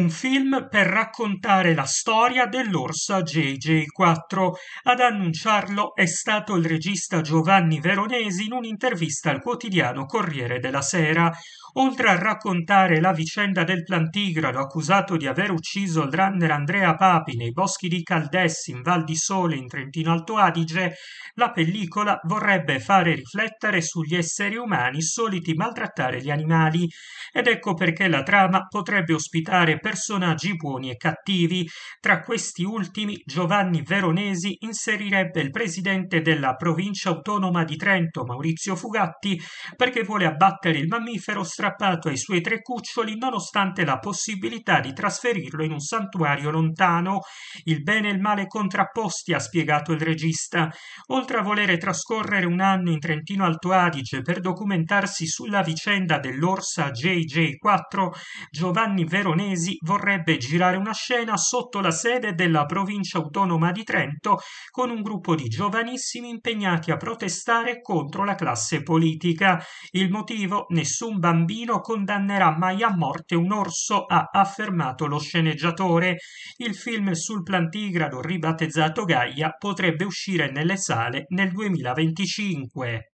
un film per raccontare la storia dell'orsa JJ4. Ad annunciarlo è stato il regista Giovanni Veronesi in un'intervista al quotidiano Corriere della Sera. Oltre a raccontare la vicenda del plantigrado accusato di aver ucciso il runner Andrea Papi nei boschi di Caldessi in Val di Sole in Trentino Alto Adige, la pellicola vorrebbe fare riflettere sugli esseri umani soliti maltrattare gli animali ed ecco perché la trama potrebbe ospitare per personaggi buoni e cattivi. Tra questi ultimi Giovanni Veronesi inserirebbe il presidente della provincia autonoma di Trento Maurizio Fugatti perché vuole abbattere il mammifero strappato ai suoi tre cuccioli nonostante la possibilità di trasferirlo in un santuario lontano. Il bene e il male contrapposti, ha spiegato il regista. Oltre a volere trascorrere un anno in Trentino Alto Adige per documentarsi sulla vicenda dell'orsa JJ4, Giovanni Veronesi vorrebbe girare una scena sotto la sede della Provincia Autonoma di Trento con un gruppo di giovanissimi impegnati a protestare contro la classe politica. Il motivo? Nessun bambino condannerà mai a morte un orso, ha affermato lo sceneggiatore. Il film sul Plantigrado ribattezzato Gaia potrebbe uscire nelle sale nel 2025.